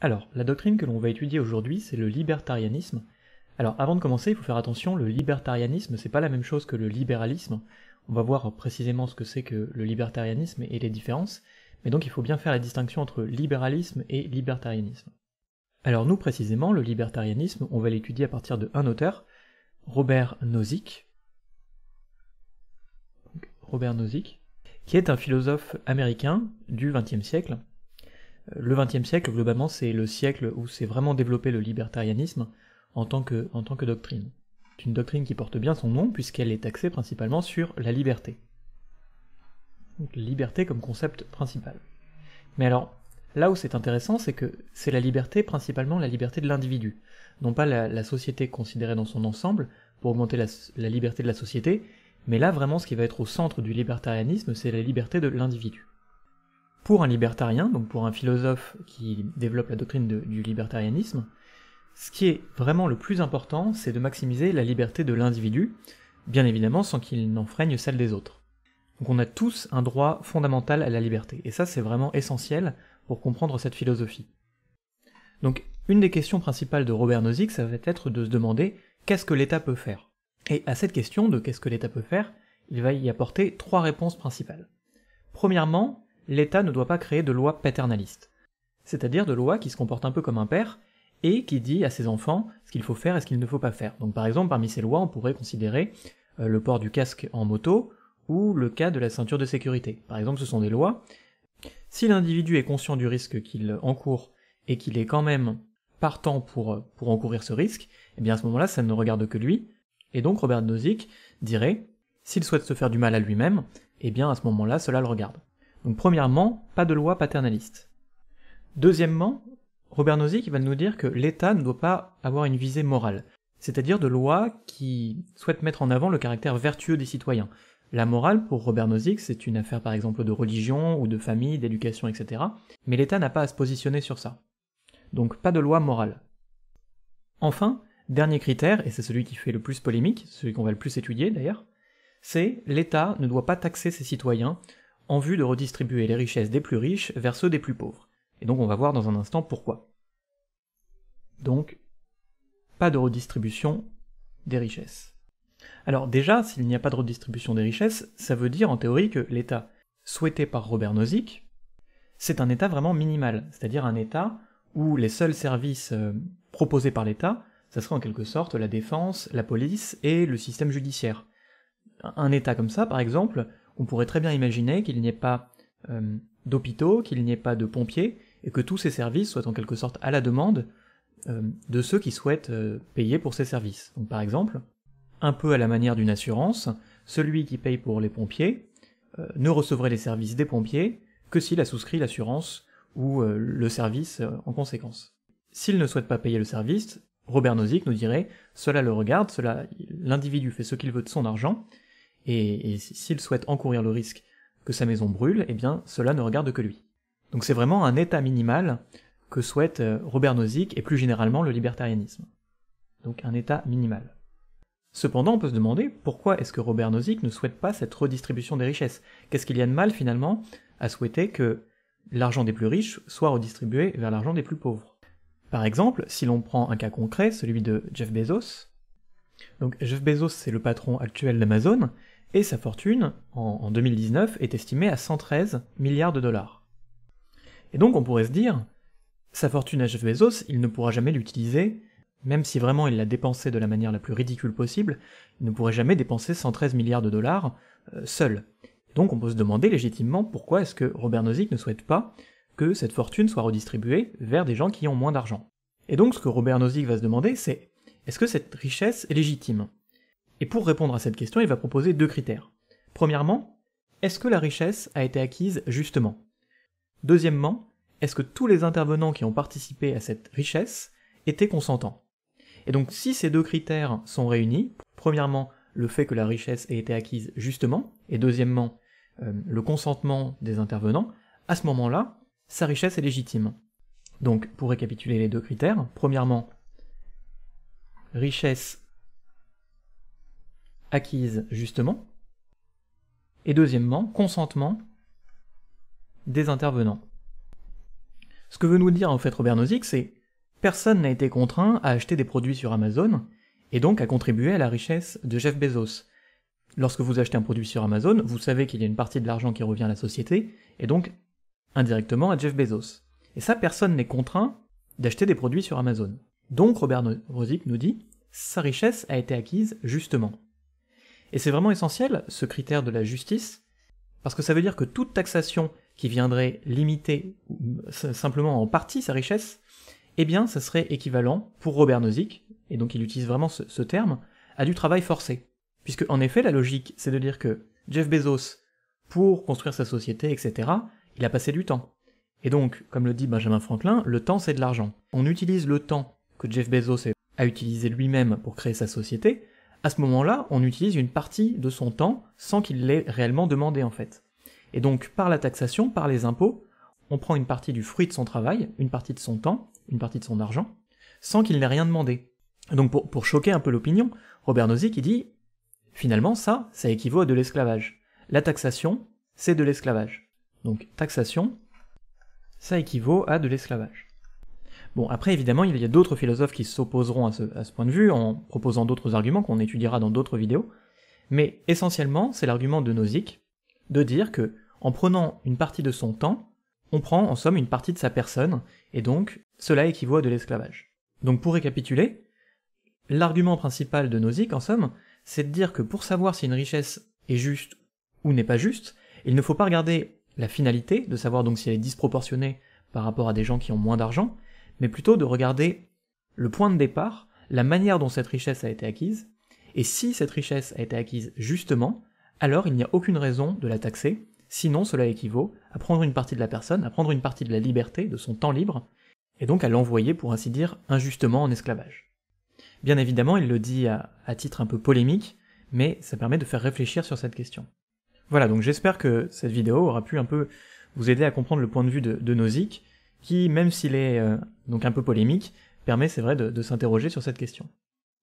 Alors, la doctrine que l'on va étudier aujourd'hui, c'est le libertarianisme. Alors, avant de commencer, il faut faire attention, le libertarianisme, c'est pas la même chose que le libéralisme. On va voir précisément ce que c'est que le libertarianisme et les différences, mais donc il faut bien faire la distinction entre libéralisme et libertarianisme. Alors nous précisément, le libertarianisme, on va l'étudier à partir de un auteur, Robert Nozick, Robert Nozick, qui est un philosophe américain du XXe siècle, le XXe siècle, globalement, c'est le siècle où s'est vraiment développé le libertarianisme en tant, que, doctrine. C'est une doctrine qui porte bien son nom puisqu'elle est axée principalement sur la liberté. liberté comme concept principal. Mais alors, là où c'est intéressant, c'est que c'est la liberté, principalement la liberté de l'individu, non pas la, société considérée dans son ensemble, pour augmenter la liberté de la société, mais là vraiment ce qui va être au centre du libertarianisme, c'est la liberté de l'individu pour un libertarien, donc pour un philosophe qui développe la doctrine du libertarianisme, ce qui est vraiment le plus important, c'est de maximiser la liberté de l'individu, bien évidemment sans qu'il n'enfreigne celle des autres. Donc on a tous un droit fondamental à la liberté, et ça c'est vraiment essentiel pour comprendre cette philosophie. Donc une des questions principales de Robert Nozick, ça va être de se demander qu'est-ce que l'État peut faire Et à cette question de qu'est-ce que l'État peut faire, il va y apporter trois réponses principales. Premièrement, l'État ne doit pas créer de lois paternalistes, c'est-à-dire de lois qui se comportent un peu comme un père et qui dit à ses enfants ce qu'il faut faire et ce qu'il ne faut pas faire. Donc par exemple, parmi ces lois, on pourrait considérer euh, le port du casque en moto ou le cas de la ceinture de sécurité. Par exemple, ce sont des lois. Si l'individu est conscient du risque qu'il encourt et qu'il est quand même partant pour, pour encourir ce risque, eh bien à ce moment-là, ça ne regarde que lui. Et donc Robert Nozick dirait, s'il souhaite se faire du mal à lui-même, eh bien à ce moment-là, cela le regarde. Donc premièrement, pas de loi paternaliste. Deuxièmement, Robert Nozick va nous dire que l'État ne doit pas avoir une visée morale, c'est-à-dire de lois qui souhaitent mettre en avant le caractère vertueux des citoyens. La morale, pour Robert Nozick, c'est une affaire par exemple de religion ou de famille, d'éducation, etc. Mais l'État n'a pas à se positionner sur ça. Donc pas de loi morale. Enfin, dernier critère, et c'est celui qui fait le plus polémique, celui qu'on va le plus étudier d'ailleurs, c'est l'État ne doit pas taxer ses citoyens en vue de redistribuer les richesses des plus riches vers ceux des plus pauvres. Et donc on va voir dans un instant pourquoi. Donc, pas de redistribution des richesses. Alors déjà, s'il n'y a pas de redistribution des richesses, ça veut dire en théorie que l'État souhaité par Robert Nozick, c'est un État vraiment minimal, c'est-à-dire un État où les seuls services euh, proposés par l'État, ça serait en quelque sorte la défense, la police et le système judiciaire. Un État comme ça, par exemple, on pourrait très bien imaginer qu'il n'y ait pas euh, d'hôpitaux, qu'il n'y ait pas de pompiers, et que tous ces services soient en quelque sorte à la demande euh, de ceux qui souhaitent euh, payer pour ces services. Donc par exemple, un peu à la manière d'une assurance, celui qui paye pour les pompiers ne recevrait les services des pompiers que s'il a souscrit l'assurance ou le service en conséquence. S'il ne souhaite pas payer le service, Robert Nozick nous dirait Cela le regarde, cela l'individu fait ce qu'il veut de son argent, et, s'il souhaite encourir le risque que sa maison brûle, eh bien cela ne regarde que lui. Donc c'est vraiment un état minimal que souhaite euh, Robert Nozick et plus généralement le libertarianisme. Donc un état minimal. Cependant, on peut se demander pourquoi est-ce que Robert Nozick ne souhaite pas cette redistribution des richesses Qu'est-ce qu'il y a de mal finalement à souhaiter que l'argent des plus riches soit redistribué vers l'argent des plus pauvres Par exemple, si l'on prend un cas concret, celui de Jeff Bezos. Donc Jeff Bezos, c'est le patron actuel d'Amazon, et sa fortune, en, 2019, est estimée à 113 milliards de dollars. Et donc on pourrait se dire, sa fortune à Jeff Bezos, il ne pourra jamais l'utiliser, même si vraiment il l'a dépensée de la manière la plus ridicule possible, il ne pourrait jamais dépenser 113 milliards de dollars euh, seul. donc on peut se demander légitimement pourquoi est-ce que Robert Nozick ne souhaite pas que cette fortune soit redistribuée vers des gens qui ont moins d'argent. Et donc ce que Robert Nozick va se demander, c'est est-ce que cette richesse est légitime et pour répondre à cette question, il va proposer deux critères. Premièrement, est-ce que la richesse a été acquise justement Deuxièmement, est-ce que tous les intervenants qui ont participé à cette richesse étaient consentants Et donc si ces deux critères sont réunis, premièrement, le fait que la richesse ait été acquise justement, et deuxièmement, euh, le consentement des intervenants, à ce moment-là, sa richesse est légitime. Donc, pour récapituler les deux critères, premièrement, richesse acquise justement, et deuxièmement, consentement des intervenants. Ce que veut nous dire en fait Robert Nozick, c'est personne n'a été contraint à acheter des produits sur Amazon et donc à contribuer à la richesse de Jeff Bezos. Lorsque vous achetez un produit sur Amazon, vous savez qu'il y a une partie de l'argent qui revient à la société et donc indirectement à Jeff Bezos. Et ça, personne n'est contraint d'acheter des produits sur Amazon. Donc Robert Nozick nous dit, sa richesse a été acquise justement. Et c'est vraiment essentiel, ce critère de la justice, parce que ça veut dire que toute taxation qui viendrait limiter simplement en partie sa richesse, eh bien, ça serait équivalent, pour Robert Nozick, et donc il utilise vraiment ce, terme, à du travail forcé. Puisque, en effet, la logique, c'est de dire que Jeff Bezos, pour construire sa société, etc., il a passé du temps. Et donc, comme le dit Benjamin Franklin, le temps c'est de l'argent. On utilise le temps que Jeff Bezos a utilisé lui-même pour créer sa société à ce moment-là, on utilise une partie de son temps sans qu'il l'ait réellement demandé en fait. Et donc par la taxation, par les impôts, on prend une partie du fruit de son travail, une partie de son temps, une partie de son argent, sans qu'il n'ait rien demandé. Donc pour, choquer un peu l'opinion, Robert Nozick dit finalement ça, ça équivaut à de l'esclavage. La taxation, c'est de l'esclavage. Donc taxation, ça équivaut à de l'esclavage. Bon, après, évidemment, il y a d'autres philosophes qui s'opposeront à ce, point de vue en proposant d'autres arguments qu'on étudiera dans d'autres vidéos, mais essentiellement, c'est l'argument de Nozick de dire que, en prenant une partie de son temps, on prend en somme une partie de sa personne, et donc cela équivaut à de l'esclavage. Donc pour récapituler, l'argument principal de Nozick, en somme, c'est de dire que pour savoir si une richesse est juste ou n'est pas juste, il ne faut pas regarder la finalité, de savoir donc si elle est disproportionnée par rapport à des gens qui ont moins d'argent, mais plutôt de regarder le point de départ, la manière dont cette richesse a été acquise, et si cette richesse a été acquise justement, alors il n'y a aucune raison de la taxer, sinon cela équivaut à prendre une partie de la personne, à prendre une partie de la liberté, de son temps libre, et donc à l'envoyer, pour ainsi dire, injustement en esclavage. Bien évidemment, il le dit à, titre un peu polémique, mais ça permet de faire réfléchir sur cette question. Voilà, donc j'espère que cette vidéo aura pu un peu vous aider à comprendre le point de vue de, de Nozick, qui, même s'il est euh, donc un peu polémique, permet, c'est vrai, de, s'interroger sur cette question.